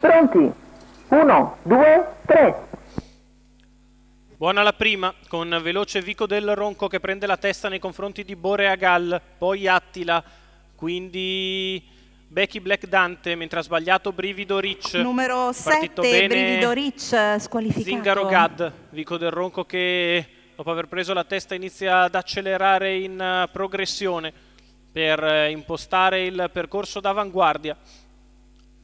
Pronti? Uno, due, tre. Buona la prima, con veloce Vico del Ronco che prende la testa nei confronti di Boreagal, poi Attila, quindi Becky Black Dante, mentre ha sbagliato Brivido Rich. Numero 7, Brivido Rich eh, squalificato. Zingaro Gad, Vico del Ronco che dopo aver preso la testa inizia ad accelerare in eh, progressione per eh, impostare il percorso d'avanguardia.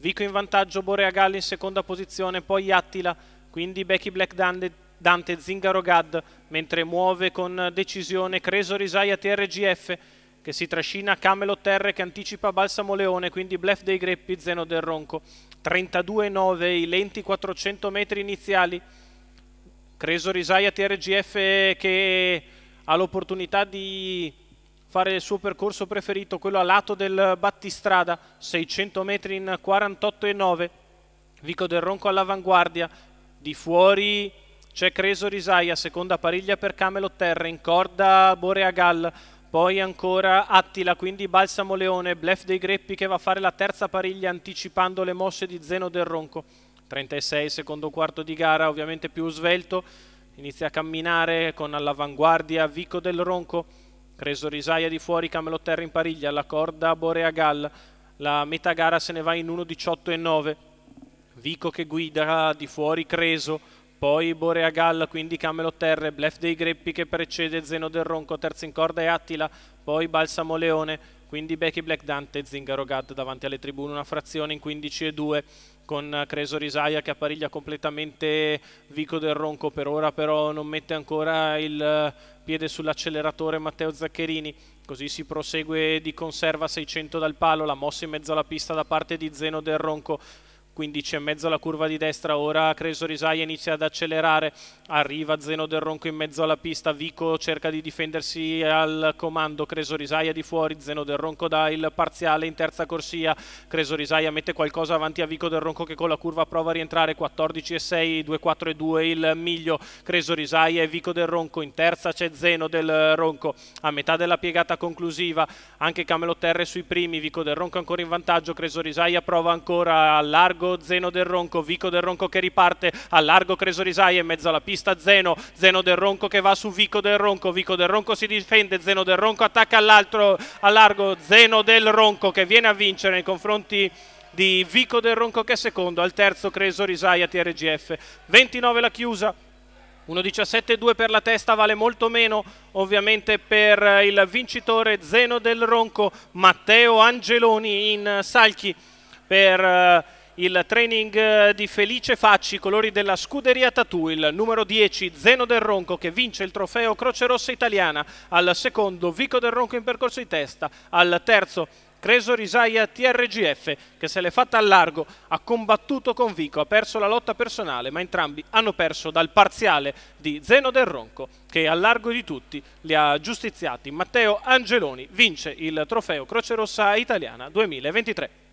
Vico in vantaggio, Borea Boreagalli in seconda posizione, poi Attila, quindi Becky Black Dante, Dante Zingaro Gad, mentre muove con decisione Creso Risaia TRGF che si trascina Camelo Terre che anticipa Balsamo Leone, quindi Blef dei Greppi, Zeno del Ronco. 32-9 i lenti 400 metri iniziali. Creso Risaia TRGF che ha l'opportunità di fare il suo percorso preferito, quello a lato del battistrada, 600 metri in 48,9, Vico del Ronco all'avanguardia, di fuori c'è Creso Risaia, seconda pariglia per Camelot Terra, in corda Boreagal, poi ancora Attila, quindi Balsamo Leone, Blef dei Greppi che va a fare la terza pariglia anticipando le mosse di Zeno del Ronco. 36, secondo quarto di gara, ovviamente più svelto, inizia a camminare con all'avanguardia Vico del Ronco, Creso risaia di fuori Camelotterra in pariglia, la corda Boreagal, la metà gara se ne va in 1.18.9, Vico che guida di fuori Creso, poi Boreagal, quindi Camelotterra, Blef dei Greppi che precede Zeno del Ronco, terzo in corda è Attila, poi Balsamo Leone, quindi Becky Black, Dante, Zingaro Gad davanti alle tribune, una frazione in 15 e 2 con eh, Creso Risaia che appariglia completamente Vico del Ronco per ora però non mette ancora il eh, piede sull'acceleratore Matteo Zaccherini così si prosegue di conserva 600 dal palo la mossa in mezzo alla pista da parte di Zeno del Ronco 15 e mezzo la curva di destra, ora Creso Risaia inizia ad accelerare, arriva Zeno del Ronco in mezzo alla pista, Vico cerca di difendersi al comando, Creso Risaia di fuori, Zeno del Ronco dà il parziale in terza corsia, Creso Risaia mette qualcosa avanti a Vico del Ronco che con la curva prova a rientrare, 14 e 6, 2, 4 e 2 il miglio, Creso Risaia e Vico del Ronco, in terza c'è Zeno del Ronco, a metà della piegata conclusiva anche Camelo Terre sui primi, Vico del Ronco ancora in vantaggio, Creso Risaia prova ancora a largo, largo Zeno del Ronco, Vico del Ronco che riparte, al largo Cresorisai in mezzo alla pista Zeno, Zeno del Ronco che va su Vico del Ronco, Vico del Ronco si difende, Zeno del Ronco attacca all'altro, al largo Zeno del Ronco che viene a vincere nei confronti di Vico del Ronco che è secondo, al terzo Cresorisai a TRGF, 29 la chiusa, 1.17.2 per la testa vale molto meno ovviamente per il vincitore Zeno del Ronco, Matteo Angeloni in Salchi per eh, il training eh, di Felice Facci, colori della scuderia Tatu, il numero 10 Zeno del Ronco che vince il trofeo Croce Rossa Italiana, al secondo Vico del Ronco in percorso di testa, al terzo Creso Risaia TRGF che se l'è fatta al largo, ha combattuto con Vico, ha perso la lotta personale, ma entrambi hanno perso dal parziale di Zeno del Ronco che al largo di tutti li ha giustiziati. Matteo Angeloni vince il trofeo Croce Rossa Italiana 2023.